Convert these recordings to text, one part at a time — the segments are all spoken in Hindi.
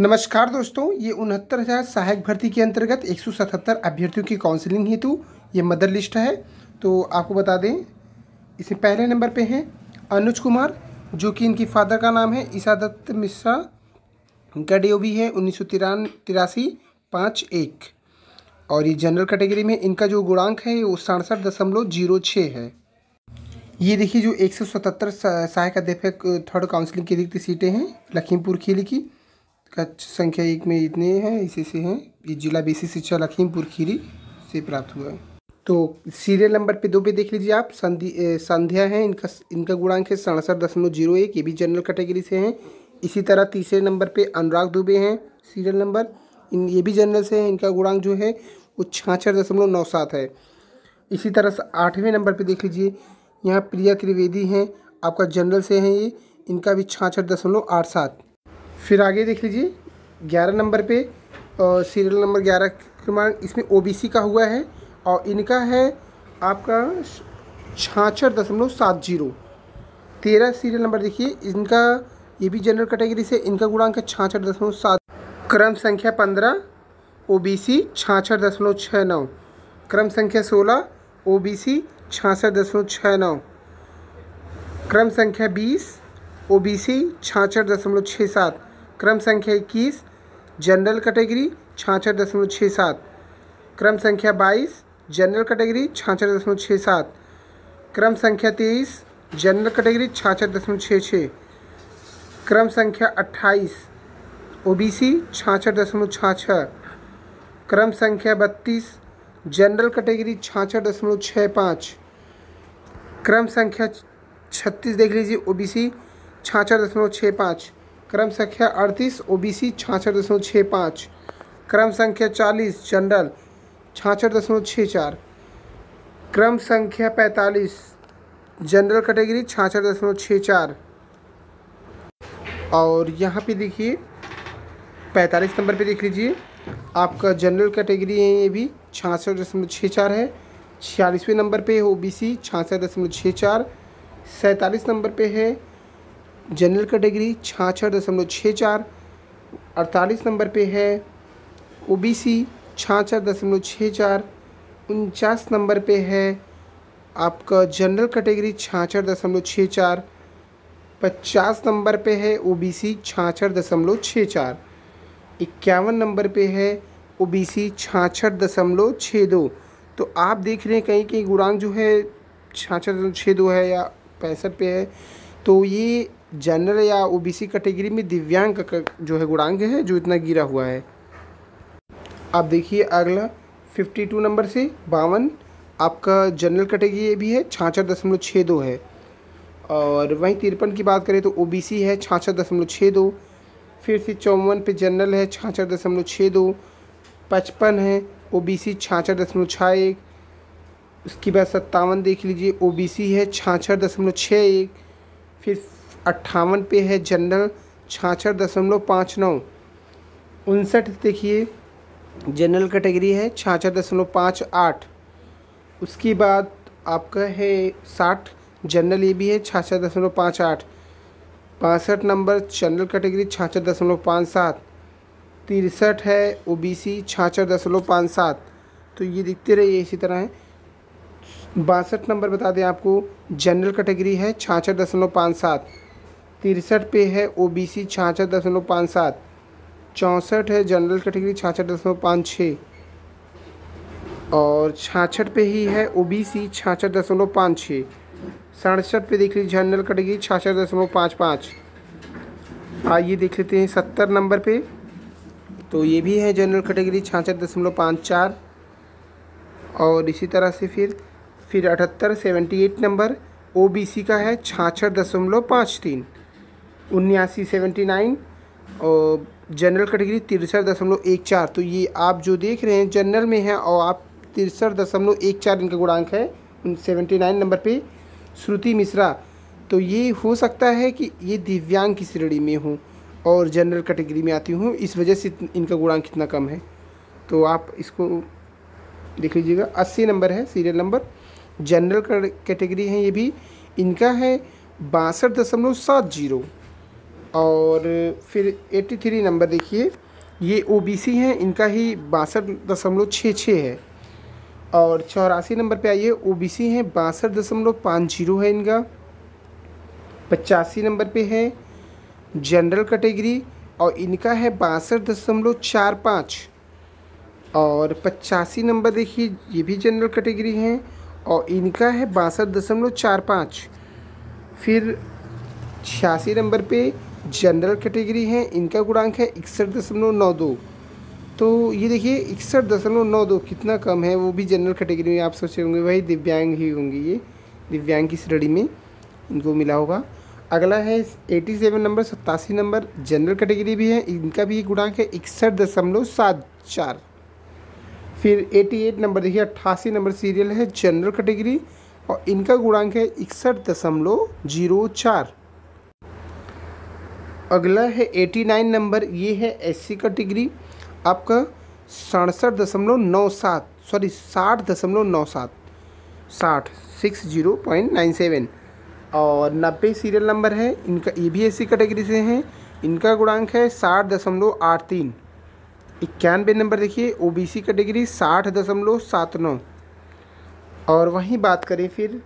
नमस्कार दोस्तों ये उनहत्तर हज़ार सहायक भर्ती के अंतर्गत 177 अभ्यर्थियों की काउंसलिंग हेतु ये मदर लिस्ट है तो आपको बता दें इसमें पहले नंबर पे हैं अनुज कुमार जो कि इनकी फादर का नाम है ईसादत्त मिश्रा इनका डे भी है उन्नीस सौ तिरासी पाँच एक और ये जनरल कैटेगरी में इनका जो गुणांक है वो सड़सठ दशमलव जीरो छः है ये देखिए जो सतहत्तर सहायक अध्यापक थर्ड काउंसलिंग की रिक्त सीटें हैं लखीमपुर खीली की कक्ष संख्या एक में इतने हैं इसी से हैं ये जिला बेसिक शिक्षा लखीमपुर खीरी से प्राप्त हुआ है तो सीरियल नंबर पे दो पे देख लीजिए आप संधि संध्या है इनका इनका गुणांक है सड़सठ दशमलव जीरो एक ये भी जनरल कैटेगरी से हैं इसी तरह तीसरे नंबर पे अनुराग दुबे हैं सीरियल नंबर इन ये भी जनरल से हैं इनका गुणांक जो है वो छाछठ दशमलव नौ सात है इसी तरह से आठवें नंबर पे देख लीजिए यहाँ प्रिया त्रिवेदी हैं आपका जनरल से हैं ये इनका भी छाछठ दशमलव आठ सात फिर आगे देख लीजिए ग्यारह नंबर पे सीरियल नंबर ग्यारह क्रमांक इसमें ओबीसी का हुआ है और इनका है आपका छाछठ दशमलव सात जीरो तेरह सीरियल नंबर देखिए इनका ये भी जनरल कैटेगरी से इनका गुणांक है छाछठ दशमलव सात क्रम संख्या पंद्रह ओ बी सी छाछठ दशमलव छः नौ क्रम संख्या सोलह ओ बी सी छाछठ दशमलव छः नौ क्रम संख्या बीस ओ बी सी छाछठ दशमलव छः सात क्रम संख्या इक्कीस जनरल कैटेगरी छाछठ दशमलव छः सात क्रम संख्या बाईस जनरल कैटेगरी छाछठ दशमलव छः सात क्रम संख्या तेईस जनरल कैटेगरी छाछठ दशमलव छः छः क्रम संख्या अट्ठाईस ओ बी ओबीसी छाछठ दशमलव छः छः क्रम संख्या बत्तीस जनरल कैटेगरी छाछठ दशमलव छः पाँच क्रम संख्या छत्तीस देख लीजिए ओ बी ओबीसी छाछठ दशमलव छः पाँच क्रम संख्या अड़तीस ओ बी सी छः पाँच क्रम संख्या चालीस जनरल छाछठ छः चार क्रम संख्या पैंतालीस जनरल कैटेगरी छाछठ छः चार और यहाँ पे देखिए पैंतालीस नंबर पे देख लीजिए आपका जनरल कैटेगरी है ये भी छाछठ दशमलव छः चार है छियालीसवें नंबर पे है ओ बी सी छाछठ दशमलव छः चार सैंतालीस नंबर पे है जनरल कैटेगरी छाछठ दशमलव छः चार अड़तालीस नंबर पे है ओबीसी छाछठ दशमलव छः चार उनचास नंबर पे है आपका जनरल कैटेगरी छाछठ दशमलव छः चार पचास नंबर पे है ओबीसी छाछठ दशमलव छः चार इक्यावन नंबर पे है ओबीसी छाछठ दशमलव छः दो तो आप देख रहे हैं कहीं कहीं गुड़ांग जो है छाछठ दशमलव छः दो है या पैंसठ पे है तो ये जनरल या ओबीसी कैटेगरी में दिव्यांग का जो है गुणांग है जो इतना गिरा हुआ है अब देखिए अगला 52 नंबर से बावन आपका जनरल कैटेगरी भी है छाछठ दशमलव छः दो है और वहीं तिरपन की बात करें तो ओबीसी है छाछठ दशमलव छः दो फिर से चौवन पे जनरल है छाछठ दशमलव छः दो पचपन है ओ बी दशमलव छः एक उसके बाद सत्तावन देख लीजिए ओ है छाछठ दशमलव छः एक फिर अट्ठावन पे है जनरल छाछठ दशमलव पाँच नौ उनसठ देखिए जनरल कैटेगरी है छाछठ दशमलव पाँच आठ उसके बाद आपका है साठ जनरल ये भी है छाछठ दशमलव पाँच आठ बासठ नंबर जनरल कैटेगरी छाछठ दशमलव पाँच सात तिरसठ है ओ बी सी छाछठ दशमलव पाँच सात तो ये दिखते रहिए इसी तरह है बासठ नंबर बता दें आपको जनरल कैटेगरी है छाछठ दशमलव पाँच सात तिरसठ पे है ओ बी सी छाछठ दशमलव पाँच सात चौंसठ है जनरल कैटेगरी छाछठ दशमलव पाँच छः और छाछठ पे ही है ओ बी सी छाछठ दशमलव पाँच छः सड़सठ पे देख लीजिए जनरल कैटेगरी छाछठ दशमलव पाँच पाँच आइए देख लेते हैं सत्तर नंबर पे तो ये भी है जनरल कैटेगरी छाछठ दशमलव पाँच चार और इसी तरह से फिर फिर अठहत्तर सेवेंटी एट नंबर ओबीसी का है छाछठ दशमलव पाँच तीन उन्यासी सेवेंटी नाइन और जनरल कैटेगरी तिरसठ दशमलव एक चार तो ये आप जो देख रहे हैं जनरल में है और आप तिरसठ दशमलव एक चार इनका गुणांक है सेवेंटी नाइन नंबर पे श्रुति मिश्रा तो ये हो सकता है कि ये दिव्यांग की श्रेणी में हूँ और जनरल कैटेगरी में आती हूँ इस वजह से इनका गुणांक कितना कम है तो आप इसको देख लीजिएगा अस्सी नंबर है सीरियल नंबर जनरल कैटेगरी है ये भी इनका है बासठ दशमलव सात जीरो और फिर 83 नंबर देखिए ये ओबीसी हैं इनका ही बासठ दशमलव छः छः है और चौरासी नंबर पे आइए ओबीसी हैं बासठ दशमलव पाँच जीरो है इनका पचासी नंबर पे है जनरल कैटेगरी और इनका है बासठ दशमलव चार पाँच और पचासी नंबर देखिए ये भी जनरल कैटेगरी हैं और इनका है बासठ दशमलव चार पाँच फिर छियासी नंबर पे जनरल कैटेगरी हैं इनका गुणांक है इकसठ दशमलव नौ दो तो ये देखिए इकसठ दशमलव नौ दो कितना कम है वो भी जनरल कैटेगरी में आप सोचे होंगे वही दिव्यांग ही होंगे ये दिव्यांग की श्रेणी में इनको मिला होगा अगला है एटी सेवन नंबर सत्तासी नंबर जनरल कैटेगरी भी है इनका भी गुणांक है इकसठ दशमलव सात चार फिर एटी एट नंबर देखिए अट्ठासी नंबर सीरियल है जनरल कैटेगरी और इनका गुणांक है इकसठ दशमलव जीरो चार अगला है एटी नाइन नंबर ये है एस सी का डिग्री आपका सड़सठ दशमलव नौ सात सॉरी साठ दशमलव नौ सात साठ six zero point nine seven और नब्बे सीरियल नंबर है इनका ये भी एस सी कैटेगरी से हैं इनका गुणांक है साठ दशमलव आठ तीन इक्यानवे नंबर देखिए ओ बी सी कैटेगरी साठ दशमलव सात नौ और वहीं बात करें फिर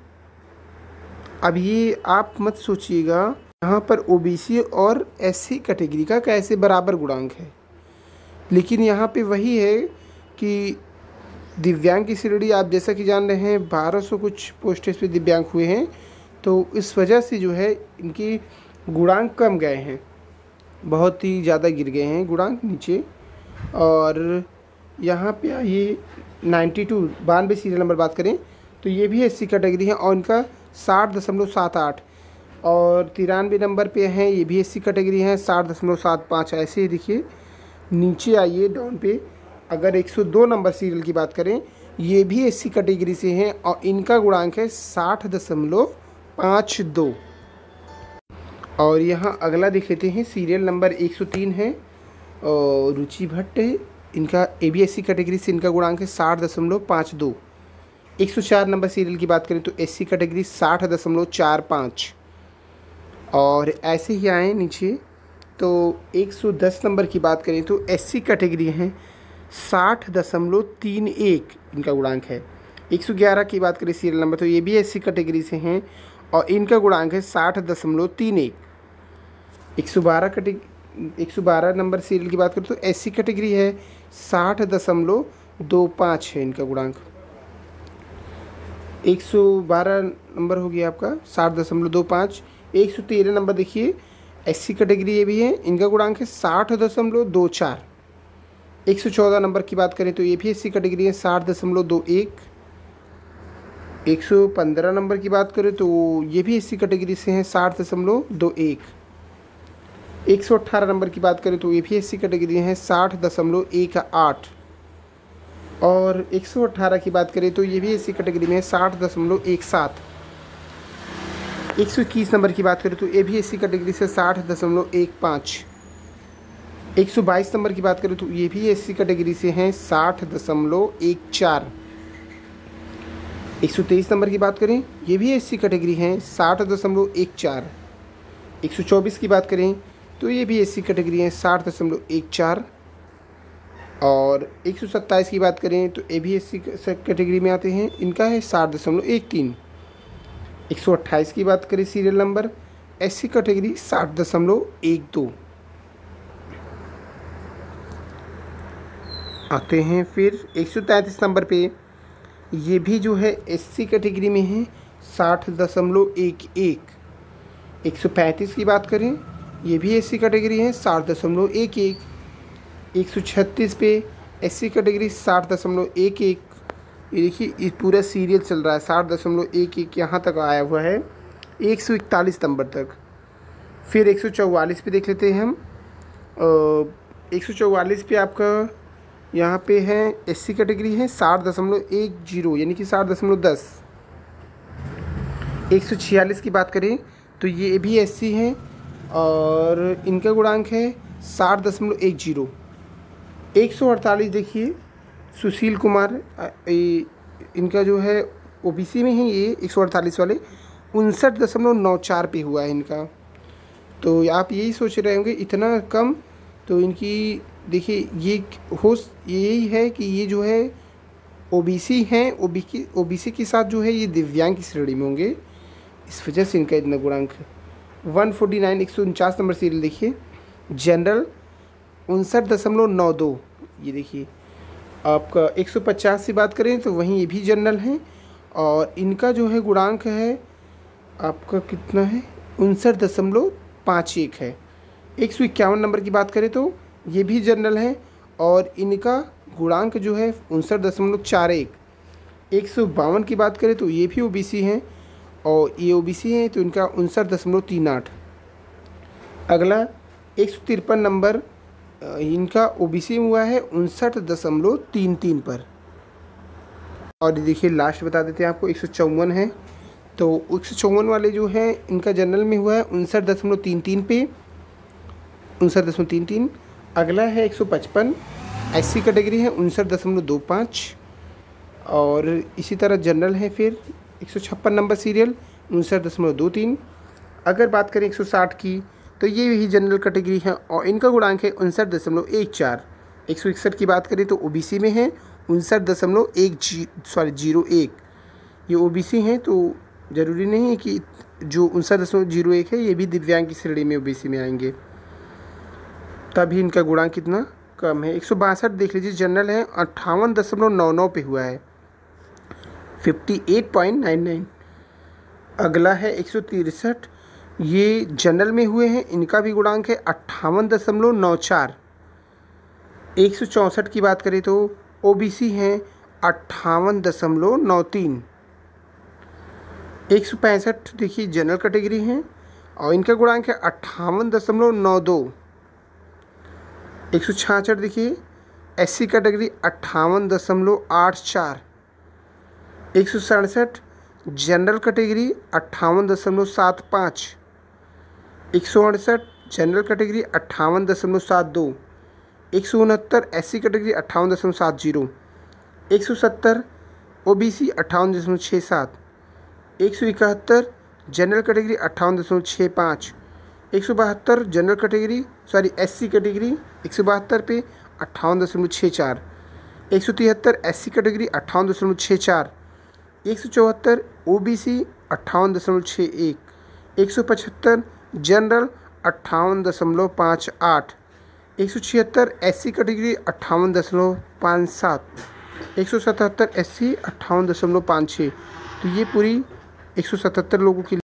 अब ये आप मत सोचिएगा यहाँ पर ओबीसी और एससी कैटेगरी का कैसे बराबर गुणांक है लेकिन यहाँ पे वही है कि दिव्यांग की श्रेणी आप जैसा कि जान रहे हैं बारह सौ कुछ पोस्टेज पे दिव्यांग हुए हैं तो इस वजह से जो है इनकी गुणांक कम गए हैं बहुत ही ज़्यादा गिर गए हैं गुणांक नीचे और यहाँ पे आइए 92 टू बानवे सीरियल नंबर बात करें तो ये भी एस सी कैटेगरी है और इनका साठ दशमलव सात आठ और तिरानवे नंबर पे हैं ये भी एससी कैटेगरी हैं साठ दशमलव सात पाँच ऐसे ही देखिए नीचे आइए डाउन पे अगर 102 नंबर सीरियल की बात करें ये भी एससी कैटेगरी से हैं और इनका गुणांक है साठ दशमलव पाँच दो और यहाँ अगला देख लेते हैं सीरियल नंबर 103 है और रुचि भट्ट इनका ए बी एस कैटेगरी से इनका गुणांक है साठ दशमलव पाँच दो एक सौ चार नंबर सीरियल की बात करें तो एस सी कैटेगरी साठ दशमलव चार पाँच और ऐसे ही आए नीचे तो 110 नंबर की बात करें तो सी कैटेगरी हैं साठ दशमलव तीन एक इनका गुणांक है 111 की बात करें सीरियल नंबर तो ये भी सी कैटेगरी से हैं और इनका गुणांक है साठ दशमलव तीन एक एक सौ बारह कैटेगरी एक सौ बारह नंबर सीरियल की बात करें तो सी कैटेगरी है साठ दशमलव दो पाँच है इनका गुणांक एक सौ बारह नंबर हो गया आपका साठ दशमलव दो पाँच एक सौ तेरह नंबर देखिए एससी कैटेगरी ये भी है इनका गुणांक है साठ दशमलव दो चार एक सौ चौदह नंबर की बात करें तो ये भी एससी कैटेगरी है साठ दशमलव दो एक एक सौ पंद्रह नंबर की बात करें तो ये भी एससी कैटेगरी से हैं साठ दशमलव दो एक एक सौ अट्ठारह नंबर की बात करें तो ये भी एससी कैटेगरी हैं साठ दशमलव एक आठ और एक सौ अट्ठारह की बात करें तो ये भी एससी कैटेगरी में है साठ दशमलव एक सात एक सौ इक्कीस नंबर की बात करें तो ए भी एस सी कैटेगरी से साठ दशमलव एक पाँच एक सौ बाईस नंबर की बात करें तो ये भी एस सी कैटेगरी से हैं साठ दशमलव एक चार एक सौ तेईस नंबर की बात करें ये भी एस सी कैटेगरी हैं साठ दशमलव एक चार एक सौ चौबीस की बात करें तो ये भी एस सी कैटेगरी हैं साठ दशमलव एक चार और एक सौ सत्ताईस की बात करें तो ए भी एस सी कैटेगरी में आते हैं इनका है साठ दशमलव एक तीन 128 की बात करें serial number S C category साठ दशमलव एक दो आते हैं फिर 133 नंबर पे ये भी जो है एस सी कैटेगरी में है साठ दशमलव एक एक एक सौ पैंतीस की बात करें ये भी एस सी कैटेगरी है साठ दशमलव एक एक एक सौ छत्तीस पे एस सी कैटेगरी साठ दशमलव एक एक ये देखिए इस पूरा सीरियल चल रहा है साठ दशमलव एक एक यहाँ तक आया हुआ है एक सौ इकतालीस नंबर तक फिर एक सौ चौवालीस पर देख लेते हैं हम एक सौ चौवालीस पर आपका यहाँ पे है एससी कैटेगरी है साठ दशमलव एक जीरो यानी कि साठ दशमलव दस एक सौ छियालीस की बात करें तो ये भी एस सी है और इनका गुणांक है साठ दशमलव एक जीरो एक सौ अड़तालीस देखिए सुशील कुमार इनका जो है ओबीसी में ही ये एक सौ अड़तालीस वाले उनसठ दशमलव नौ चार पे हुआ है इनका तो आप यही सोच रहे होंगे इतना कम तो इनकी देखिए ये हो यही है कि ये जो है ओबीसी हैं ओबीसी ओबीसी के साथ जो है ये दिव्यांग की श्रेणी में होंगे इस वजह से इनका इतना गुणांक वन फोर्टी नाइन एक सौ उनचास नंबर सीरियल देखिए जनरल उनसठ दशमलव नौ दो ये देखिए आपका एक से बात करें तो वहीं ये भी जनरल हैं और इनका जो है गुणांक है आपका कितना है उनसठ दशमलव पाँच एक है एक सौ इक्यावन नंबर की बात करें तो ये भी जनरल हैं और इनका गुणांक जो है उनसठ दशमलव चार एक एक सौ बावन की बात करें तो ये भी ओबीसी हैं और ये ओबीसी हैं तो इनका उनसठ दशमलव तीन आठ अगला एक सौ तिरपन नंबर इनका ओबीसी में हुआ है उनसठ दशमलव तीन तीन पर और ये देखिए लास्ट बता देते हैं आपको एक सौ चौवन है तो एक सौ चौवन वाले जो हैं इनका जनरल में हुआ है उनसठ दशमलव तीन तीन पे उनसठ दशमलव तीन तीन अगला है एक सौ पचपन एस कैटेगरी है उनसठ दशमलव दो पाँच और इसी तरह जनरल है फिर एक सौ छप्पन नंबर सीरियल उनसठ दशमलव दो तीन अगर बात करें एक सौ साठ की तो ये भी जनरल कैटेगरी है और इनका गुणांक है उनसठ दशमलव एक चार एक सौ इकसठ की बात करें तो ओ बी सी में है उनसठ दशमलव एक जी सॉरी जीरो एक ये ओ बी सी हैं तो ज़रूरी नहीं है कि जो उनसठ दशमलव जीरो एक है ये भी दिव्यांग की श्रेणी में ओ बी सी में आएंगे तभी इनका गुणांक कितना कम है एक सौ बासठ देख लीजिए जनरल है अट्ठावन दशमलव नौ नौ पे हुआ है fifty eight point nine nine अगला है एक सौ तिरसठ ये जनरल में हुए हैं इनका भी गुणांक है अट्ठावन दशमलव नौ चार एक सौ चौंसठ की बात करें तो ओबीसी हैं अट्ठावन दशमलव नौ तीन एक सौ पैंसठ देखिए जनरल कैटेगरी हैं और इनका गुणांक है अट्ठावन दशमलव नौ दो एक सौ छाछठ देखिए एस सी कैटेगरी अट्ठावन दशमलव आठ चार एक सौ सड़सठ जनरल कैटेगरी अट्ठावन दशमलव सात पाँच एक सौ अड़सठ जनरल कैटेगरी अट्ठावन दशमलव सात दो एक सौ उनहत्तर एस सी कैटेगरी अट्ठावन दशमलव सात जीरो एक सौ सत्तर ओ बी सी अट्ठावन दशमलव छः सात एक सौ इकहत्तर जनरल कैटेगरी अट्ठावन दशमलव छः पाँच एक सौ बहत्तर general category sorry S C category एक सौ बहत्तर पे अट्ठावन दशमलव छः चार एक सौ तिहत्तर एस सी कैटेगरी अट्ठावन दशमलव छः चार एक सौ चौहत्तर ओ बी सी अट्ठावन दशमलव छः एक एक सौ पचहत्तर जनरल अट्ठावन दशमलव पाँच आठ एक सौ छिहत्तर एस सी कैटेगरी अट्ठावन दशमलव पाँच सात एक सौ सतहत्तर एस सी अट्ठावन दशमलव पाँच छः तो ये पूरी एक सौ सतहत्तर लोगों के